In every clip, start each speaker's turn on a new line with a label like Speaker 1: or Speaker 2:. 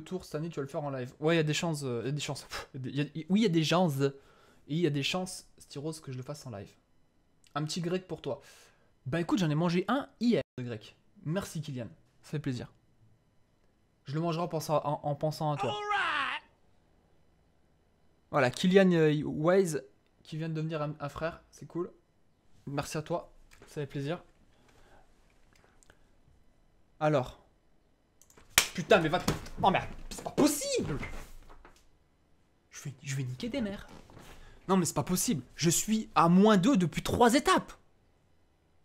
Speaker 1: tour cette année, tu vas le faire en live. Ouais, il y a des chances. Euh, y a des chances. oui, il y a des chances. Et il y a des chances, Styros, que je le fasse en live. Un petit grec pour toi. Bah écoute, j'en ai mangé un hier de grec. Merci Kylian, ça fait plaisir. Je le mangerai en pensant, en, pensant à toi. Voilà, Kylian euh, Wise, qui vient de devenir un frère, c'est cool. Merci à toi, ça fait plaisir. Alors, Putain, mais va... Oh merde, c'est pas possible je vais, je vais niquer des mères. Non, mais c'est pas possible. Je suis à moins 2 depuis 3 étapes.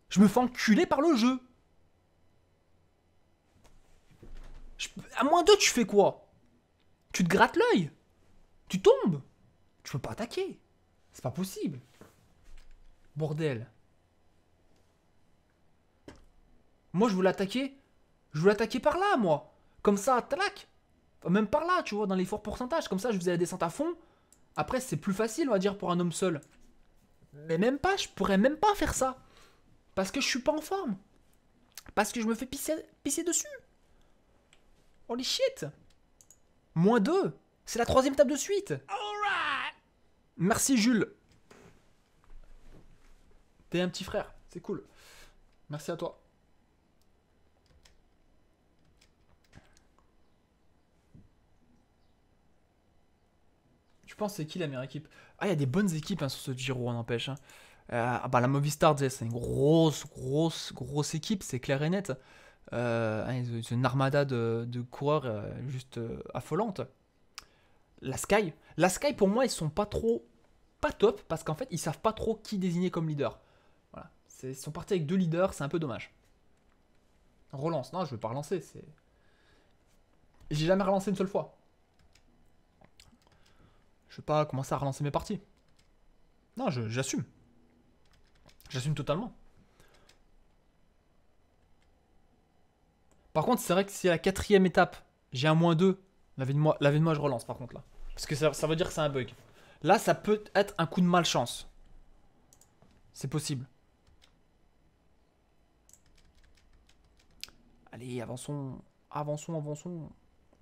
Speaker 1: Je me fais enculer par le jeu. À moins 2, tu fais quoi Tu te grattes l'œil. Tu tombes. Tu peux pas attaquer. C'est pas possible. Bordel. Moi, je voulais attaquer. Je voulais attaquer par là, moi. Comme ça, lac Même par là, tu vois, dans les forts pourcentages. Comme ça, je faisais la descente à fond. Après, c'est plus facile, on va dire, pour un homme seul. Mais même pas, je pourrais même pas faire ça. Parce que je suis pas en forme. Parce que je me fais pisser, pisser dessus. Holy shit Moins deux. C'est la troisième table de suite Merci Jules T'es un petit frère, c'est cool. Merci à toi. Je pense c'est qui la meilleure équipe Ah, il y a des bonnes équipes hein, sur ce Giro, on empêche. Hein. Euh, ah, bah, la Movistar, c'est une grosse, grosse, grosse équipe, c'est clair et net. c'est euh, hein, une armada de, coureurs euh, juste affolante. La Sky, la Sky pour moi, ils sont pas trop, pas top, parce qu'en fait, ils savent pas trop qui désigner comme leader. Voilà, ils sont partis avec deux leaders, c'est un peu dommage. Relance, non, je veux pas relancer, c'est. J'ai jamais relancé une seule fois. Je vais pas commencer à relancer mes parties. Non, j'assume. J'assume totalement. Par contre, c'est vrai que si à la quatrième étape, j'ai un moins 2, la vie, de moi, de moi, je relance par contre là. Parce que ça, ça veut dire que c'est un bug. Là, ça peut être un coup de malchance. C'est possible. Allez, avançons. Avançons, avançons.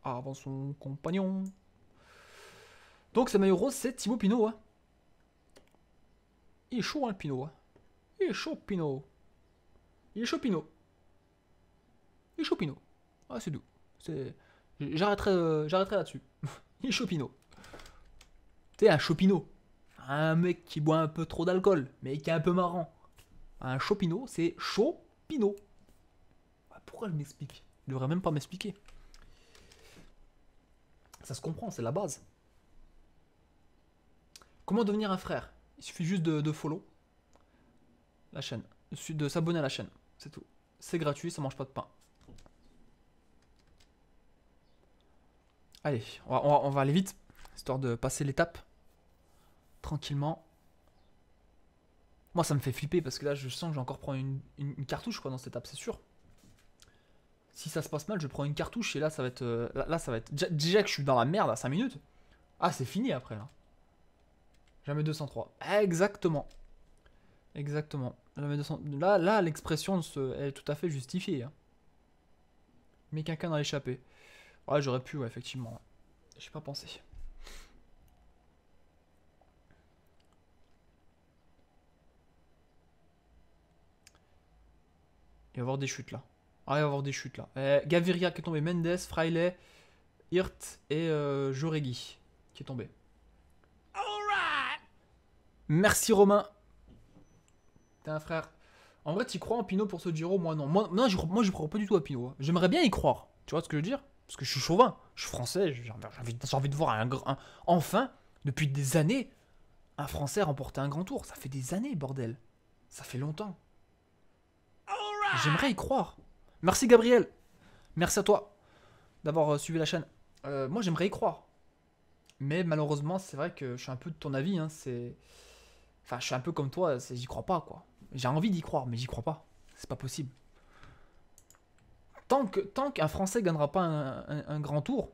Speaker 1: Avançons, compagnon. Donc sa maillot rose, c'est Thibaut Pinot. Hein. Il est chaud, hein, le Pinot. Hein. Il est chaud, Pinot. Il est chaud, Pinot. Il est chaud, Pinot. Ah, c'est doux. J'arrêterai, euh, j'arrêterai là-dessus. il est chaud, Pinot. T'es un Chopinot. Un mec qui boit un peu trop d'alcool, mais qui est un peu marrant. Un Chopinot, c'est chaud, Pinot. Ah, pourquoi je m'explique Il devrait même pas m'expliquer. Ça se comprend, c'est la base. Comment devenir un frère Il suffit juste de, follow la chaîne, de s'abonner à la chaîne, c'est tout. C'est gratuit, ça mange pas de pain. Allez, on va, aller vite, histoire de passer l'étape. Tranquillement. Moi, ça me fait flipper parce que là, je sens que j'ai encore prendre une, cartouche quoi, dans cette étape, c'est sûr. Si ça se passe mal, je prends une cartouche et là, ça va être. Euh, là, ça va être. déjà que je suis dans la merde à 5 minutes. Ah, c'est fini après là. 203. Exactement. Exactement. Là, là l'expression est tout à fait justifiée. Hein. Mais quelqu'un a échappé, Ouais, ah, j'aurais pu, effectivement. J'ai pas pensé. Il va y avoir des chutes là. Ah, il va y avoir des chutes là. Eh, Gaviria qui est tombé, Mendes, Fraile, Hirt et euh, Joregi qui est tombé. Merci Romain. T'es un frère. En vrai, tu crois en Pinot pour ce Giro Moi, non. Moi, non, moi, je crois pas du tout à Pinot. Hein. J'aimerais bien y croire. Tu vois ce que je veux dire Parce que je suis chauvin. Je suis français. J'ai envie, de voir un, grand... Enfin, depuis des années, un Français remporter un grand tour. Ça fait des années, bordel. Ça fait longtemps. J'aimerais y croire. Merci Gabriel. Merci à toi d'avoir euh, suivi la chaîne. Euh, moi, j'aimerais y croire. Mais malheureusement, c'est vrai que je suis un peu de ton avis. Hein. c'est Enfin, je suis un peu comme toi, j'y crois pas, quoi. J'ai envie d'y croire, mais j'y crois pas. C'est pas possible. Tant qu'un tant qu'un Français gagnera pas un, grand tour,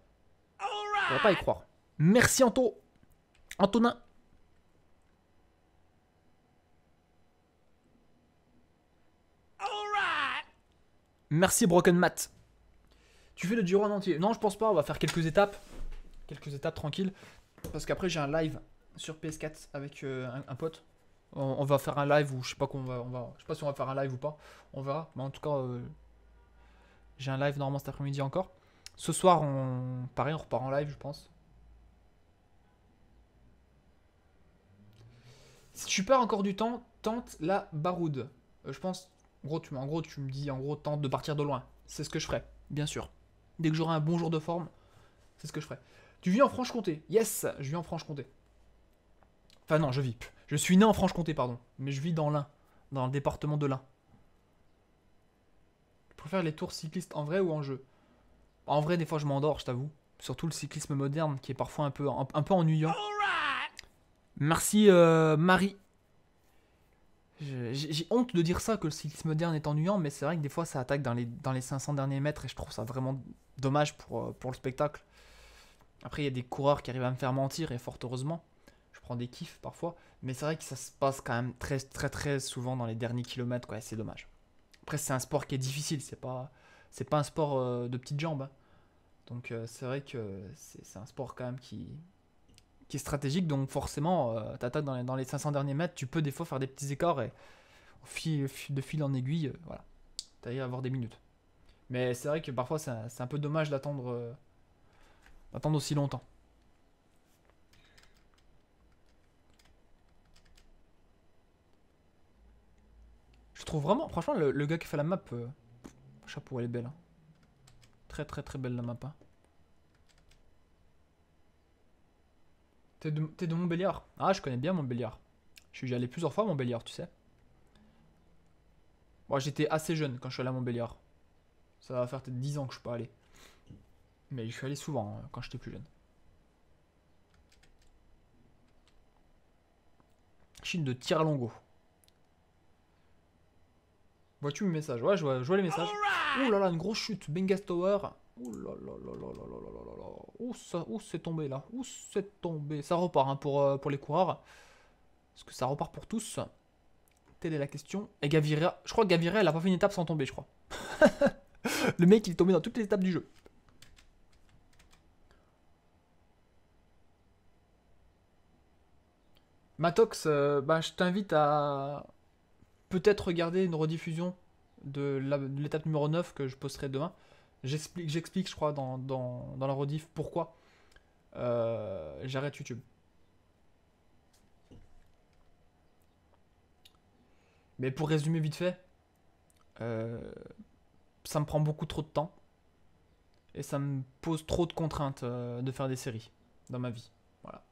Speaker 1: je ne pas y croire. Merci Anto. Antonin. Merci Broken Matt. Tu fais le durant entier Non, je pense pas. On va faire quelques étapes. Quelques étapes tranquilles. Parce qu'après, j'ai un live sur PS4 avec euh, un, pote. On, va faire un live ou je sais pas qu'on va, on va, je sais pas si on va faire un live ou pas. On verra. Mais en tout cas, euh, j'ai un live normalement cet après-midi encore. Ce soir, on, pareil, on repart en live, je pense. Si tu pars encore du temps, tente la baroude. Euh, je pense, en gros, tu, en gros, tu me dis, en gros, tente de partir de loin. C'est ce que je ferai, bien sûr. Dès que j'aurai un bon jour de forme, c'est ce que je ferai. Tu vis en Franche-Comté Yes, je vis en Franche-Comté. Enfin non, je vis. Je suis né en Franche-Comté, pardon. Mais je vis dans l'Ain, dans le département de l'Ain. Je préfère les tours cyclistes en vrai ou en jeu En vrai, des fois, je m'endors, je t'avoue. Surtout le cyclisme moderne, qui est parfois un peu, un, peu ennuyant. Merci, euh, Marie. J'ai honte de dire ça, que le cyclisme moderne est ennuyant, mais c'est vrai que des fois, ça attaque dans les, dans les 500 derniers mètres, et je trouve ça vraiment dommage pour, euh, pour le spectacle. Après, il y a des coureurs qui arrivent à me faire mentir, et fort heureusement des kiffs parfois, mais c'est vrai que ça se passe quand même très très très souvent dans les derniers kilomètres, quoi, c'est dommage. Après, c'est un sport qui est difficile, c'est pas, c'est pas un sport euh, de petites jambes. Hein. Donc euh, c'est vrai que c'est un sport quand même qui, qui est stratégique, donc forcément, tu euh, t'attaques dans, dans les, 500 derniers mètres, tu peux des fois faire des petits écarts et fil, de fil en aiguille, voilà, Tu à avoir des minutes. Mais c'est vrai que parfois c'est un, un, peu dommage d'attendre d'attendre aussi longtemps. trouve vraiment, franchement, le, gars qui fait la map, euh, chapeau, elle est belle. Hein. Très très très belle la map. Hein. T'es de, Montbéliard Ah, je connais bien Montbéliard. Je suis allé plusieurs fois à Montbéliard, tu sais. Moi, j'étais assez jeune quand je suis allé à Montbéliard. Ça va faire peut-être 10 ans que je suis pas allé. Mais je suis allé souvent hein, quand j'étais plus jeune. Chine de Tiralongo. Vois-tu mes messages Ouais, je vois, les messages. oulala là là, une grosse chute. Bengas Tower. Oh là là là là là là c'est tombé là. Où c'est tombé. Ça repart hein, pour, euh, pour les coureurs. Est-ce que ça repart pour tous Telle est la question. Et Gaviria, je crois que Gaviria, elle a pas fait une étape sans tomber, je crois. Le mec, il est tombé dans toutes les étapes du jeu. Matox, euh, bah, je t'invite à, peut-être regarder une rediffusion de l'étape numéro 9 que je posterai demain. J'explique, je crois, dans, la rediff pourquoi euh, j'arrête YouTube. Mais pour résumer vite fait, euh, ça me prend beaucoup trop de temps et ça me pose trop de contraintes euh, de faire des séries dans ma vie. Voilà.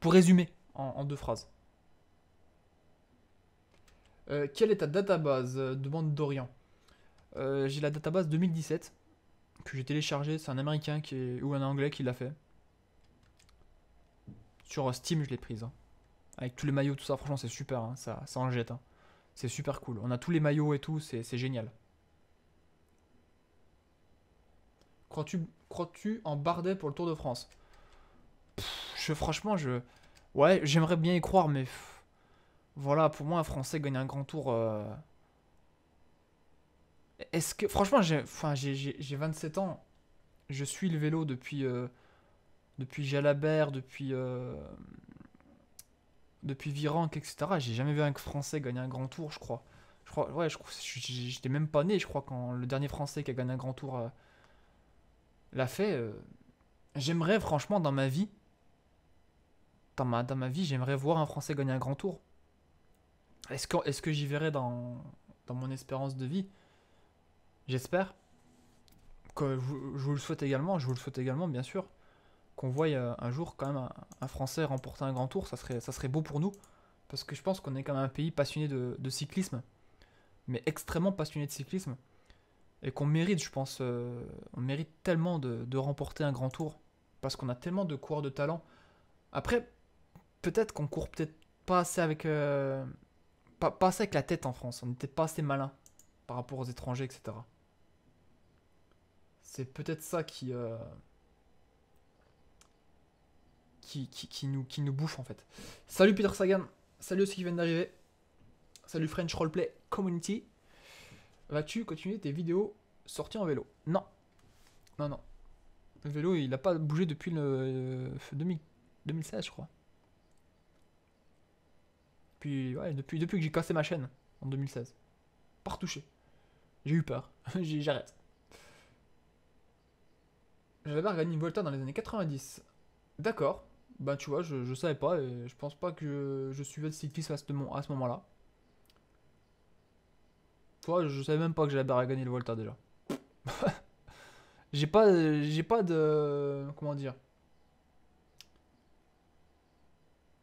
Speaker 1: pour résumer en deux phrases. Euh, quelle est ta database euh, demande Dorian. Euh, j'ai la database 2017 que j'ai téléchargée. C'est un américain ou un anglais qui l'a fait. Sur Steam, je l'ai prise. Hein. Avec tous les maillots, tout ça. Franchement, c'est super. Hein. Ça, ça en jette. Hein. C'est super cool. On a tous les maillots et tout. C'est génial. Crois-tu crois en Bardet pour le Tour de France je, Franchement, je. Ouais, j'aimerais bien y croire, mais. Voilà, pour moi, un Français gagne un grand tour. Euh, est-ce que. Franchement, j'ai enfin, 27 ans. Je suis le vélo depuis. Euh, depuis Jalabert, depuis. Euh, depuis Virenque, etc. J'ai jamais vu un Français gagner un grand tour, je crois. Je crois. Ouais, j'étais même pas né, je crois, quand le dernier Français qui a gagné un grand tour l'a fait. J'aimerais, franchement, dans ma vie. dans ma vie, j'aimerais voir un Français gagner un grand tour. Est-ce que, j'y verrai dans, mon espérance de vie J'espère. je, vous le souhaite également, je vous le souhaite également, bien sûr. Qu'on voie euh, un jour quand même un, Français remporter un grand tour, ça serait, beau pour nous. Parce que je pense qu'on est quand même un pays passionné de, cyclisme. Mais extrêmement passionné de cyclisme. Et qu'on mérite, je pense, euh, on mérite tellement de, remporter un grand tour. Parce qu'on a tellement de coureurs de talent. Après, peut-être qu'on court peut-être pas assez avec, euh, pas, assez avec la tête en France. On n'était pas assez malin par rapport aux étrangers, etc. C'est peut-être ça euh, qui, qui, qui, nous, qui nous bouffe en fait. Salut Peter Sagan, salut ceux qui viennent d'arriver. Salut French Roleplay Community. Vas-tu continuer tes vidéos sorties en vélo Non. Non, non. Le vélo, il n'a pas bougé depuis le, 2016, euh, je crois depuis, que j'ai cassé ma chaîne en 2016. Pas retouché. J'ai eu peur. J'arrête. J'avais gagner une Volta dans les années 90. D'accord. Bah tu vois, je, savais pas je pense pas que je, suivais le cycliste à à ce moment-là. Toi, je savais même pas que j'avais gagner le Volta déjà. j'ai pas j'ai pas de comment dire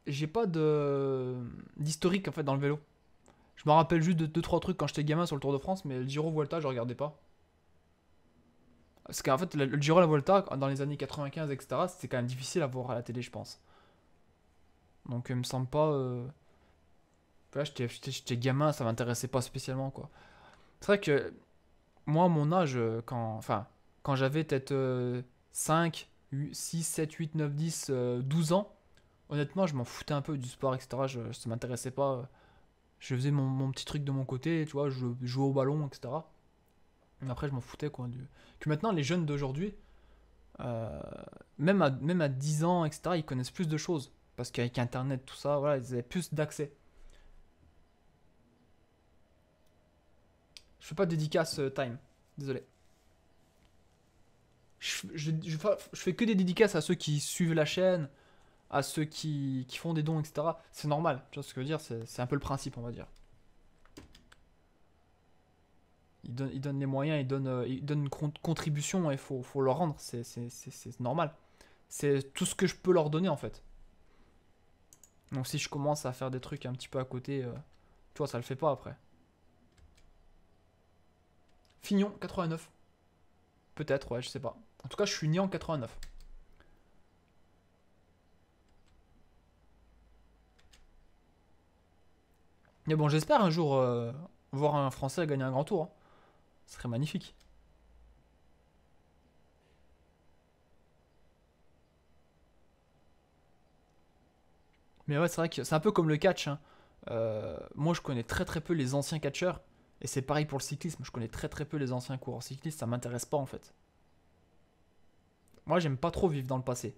Speaker 1: j'ai pas de d'historique en fait dans le vélo. Je me rappelle juste de 2-3 trucs quand j'étais gamin sur le Tour de France, mais le Giro Volta, je regardais pas. Parce qu'en fait, le Giro la Volta, dans les années 95, etc., c'était quand même difficile à voir à la télé, je pense. Donc, il me semble pas. Euh... Là, j'étais gamin, ça m'intéressait pas spécialement, quoi. C'est vrai que, moi, mon âge, quand, enfin, quand j'avais peut-être 5, 6, 7, 8, 9, 10, 12 ans, honnêtement, je m'en foutais un peu du sport, etc. Je, ne m'intéressais pas. Je faisais mon, petit truc de mon côté, tu vois, je, jouais au ballon, etc. Mais après, je m'en foutais, quoi. Que maintenant, les jeunes d'aujourd'hui, euh, même, à, même à 10 ans, etc., ils connaissent plus de choses. Parce qu'avec Internet, tout ça, voilà, ils avaient plus d'accès. Je fais pas de dédicace euh, time, désolé. Je, je, je, fais que des dédicaces à ceux qui suivent la chaîne, à ceux qui, font des dons, etc. C'est normal, tu vois ce que je veux dire C'est un peu le principe, on va dire. Ils donnent, les moyens, ils donnent, euh, ils donnent une contribution et il faut, faut leur rendre, c'est normal. C'est tout ce que je peux leur donner, en fait. Donc si je commence à faire des trucs un petit peu à côté, euh, tu vois, ça le fait pas après. Fignon, 89. Peut-être, ouais, je sais pas. En tout cas, je suis né en 89. Mais bon, j'espère un jour euh, voir un Français gagner un grand tour. Hein. Ce serait magnifique. Mais ouais, c'est vrai que c'est un peu comme le catch. Hein. Euh, moi, je connais très très peu les anciens catcheurs. Et c'est pareil pour le cyclisme. Je connais très très peu les anciens coureurs cyclistes. Ça m'intéresse pas en fait. Moi, j'aime pas trop vivre dans le passé.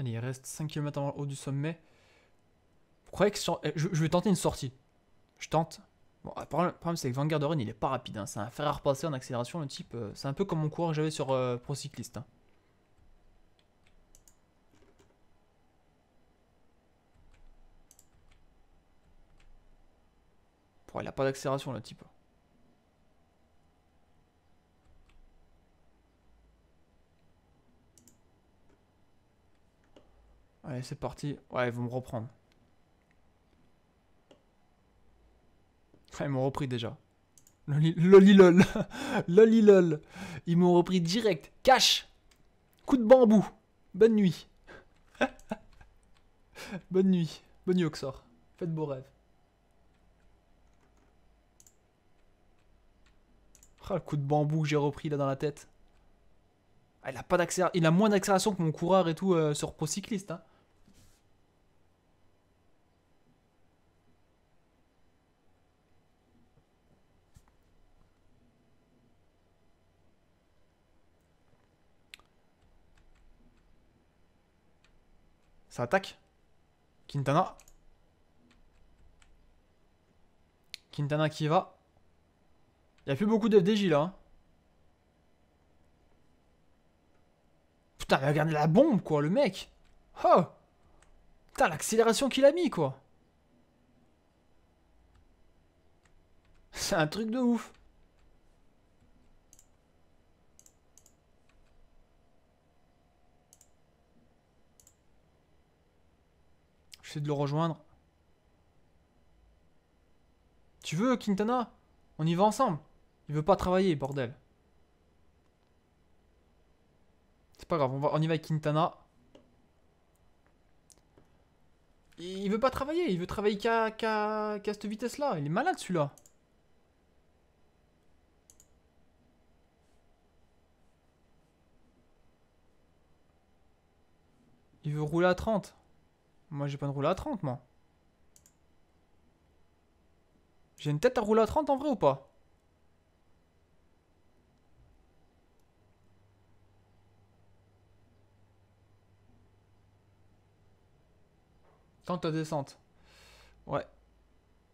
Speaker 1: Allez, il reste 5 km en haut du sommet. Vous croyez que eh, je, vais tenter une sortie. Je tente. Bon, le problème, c'est que Vanguard Run, il est pas rapide. Hein. C'est un fer à repasser en accélération. Le type, euh, c'est un peu comme mon coureur que j'avais sur Procycliste. Euh, Pro Cycliste. Hein. Bon, il a pas d'accélération, le type. Allez, c'est parti. Ouais, ils vont me reprendre. Ah, ils m'ont repris déjà. Lolilol. Lolilol. lol. Ils m'ont repris direct. Cash. Coup de bambou. Bonne nuit. Bonne nuit. Bonne nuit, Oxor. Faites beaux rêves. Ah, le coup de bambou que j'ai repris là dans la tête. Ah, il a pas d'accélération. Il a moins d'accélération que mon coureur et tout euh, sur Pro Cycliste. Hein. Ça attaque. Quintana. Quintana qui va. Il a plus beaucoup de FDJ là. Hein. Putain, mais regardez la bombe quoi, le mec. Oh Putain, l'accélération qu'il a mis quoi. C'est un truc de ouf. J'essaie de le rejoindre. Tu veux, Quintana On y va ensemble. Il veut pas travailler, bordel. C'est pas grave, on, va, on y va avec Quintana. Il veut pas travailler, il veut travailler qu'à cette vitesse-là. Il est malade, celui-là. Il veut rouler à 30. Moi, j'ai pas de rouleau à 30, moi. J'ai une tête à rouler à 30 en vrai ou pas Tente la descente. Ouais.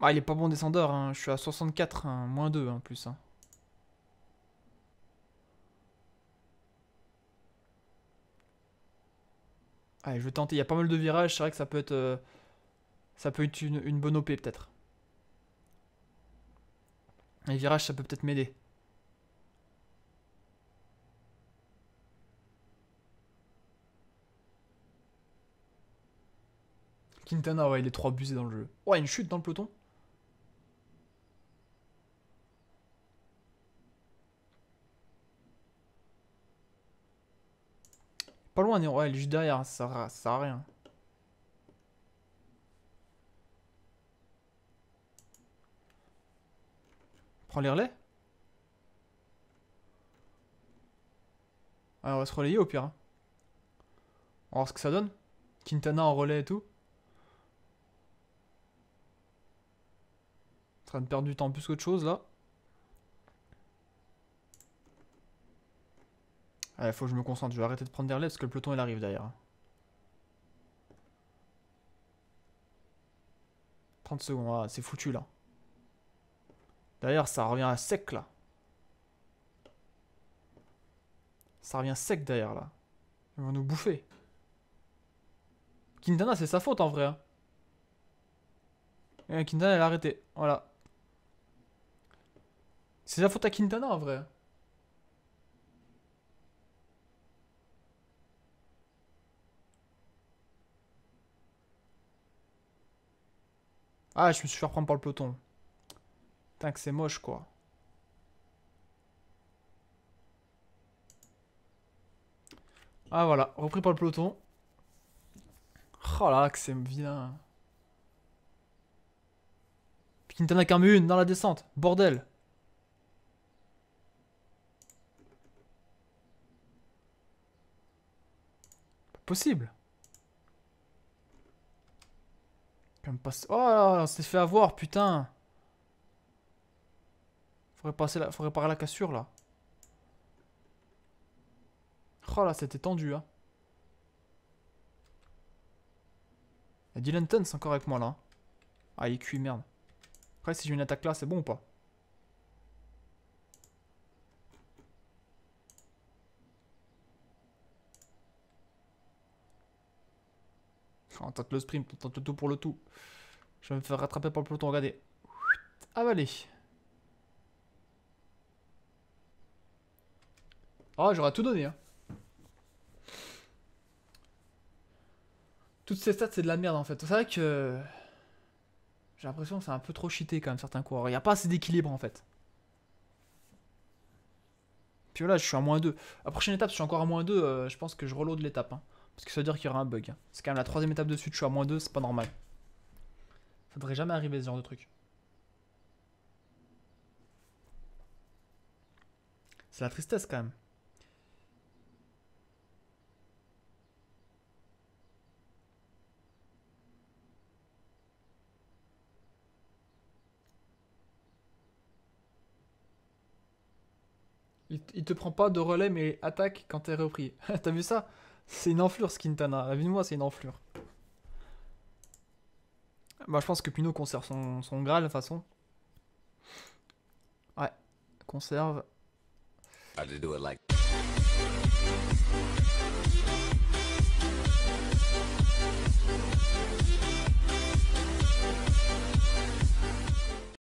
Speaker 1: Ah, il est pas bon descendeur, hein. je suis à 64, hein, moins 2 en plus. Hein. Allez, je vais tenter. Il y a pas mal de virages. C'est vrai que ça peut être, euh, ça peut être une, bonne OP peut-être. Les virages, ça peut peut-être m'aider. Quintana, ouais, il est trop abusé dans le jeu. Ouais, une chute dans le peloton. Pas loin, Ouais, juste derrière. Ça, ça à rien. Prends les relais. on va se relayer au pire. Hein. On va voir ce que ça donne. Quintana en relais et tout. En train de perdre du temps plus qu'autre chose là. faut que je me concentre, je vais arrêter de prendre des relais parce que le peloton il arrive derrière. 30 secondes, ah, c'est foutu là. D'ailleurs, ça revient à sec là. Ça revient sec derrière là. Ils vont nous bouffer. Quintana, c'est sa faute en vrai. Hein. Eh, Quintana, elle a arrêté. Voilà. C'est sa faute à Quintana en vrai. Hein. Ah, je me suis fait reprendre par le peloton. Putain que c'est moche, quoi. Ah, voilà. Repris par le peloton. Oh là, que c'est bien. Puis qu'un une dans la descente. Bordel. Pas possible. Oh là Oh, on s'est fait avoir, putain. Faudrait, passer Faudrait réparer la cassure, là. Oh là, c'était tendu, hein. Dylan Tens encore avec moi, là. Ah, il est cuit, merde. Après, si j'ai une attaque là, c'est bon ou pas On tente le sprint, on tente le tout pour le tout. Je vais me faire rattraper par le peloton, regardez. Avalé. Ah, bah, oh, ah, j'aurais tout donné. Hein. Toutes ces stats, c'est de la merde en fait. C'est vrai que. J'ai l'impression que c'est un peu trop cheaté quand même certains coureurs. Il n'y a pas assez d'équilibre en fait. Puis là, je suis à moins 2. La prochaine étape, je suis encore à moins 2. Euh, je pense que je reload l'étape. Hein. Parce que ça veut dire qu'il y aura un bug. Hein. C'est quand même la troisième étape de suite, je suis à moins 2, c'est pas normal. Ça devrait jamais arriver ce genre de truc. C'est la tristesse quand même. Il, te prend pas de relais mais attaque quand t'es repris. T'as vu ça c'est une enflure, ce Quintana. moi c'est une enflure. Bah, je pense que Pino conserve son, son Graal, de toute façon. Ouais, conserve.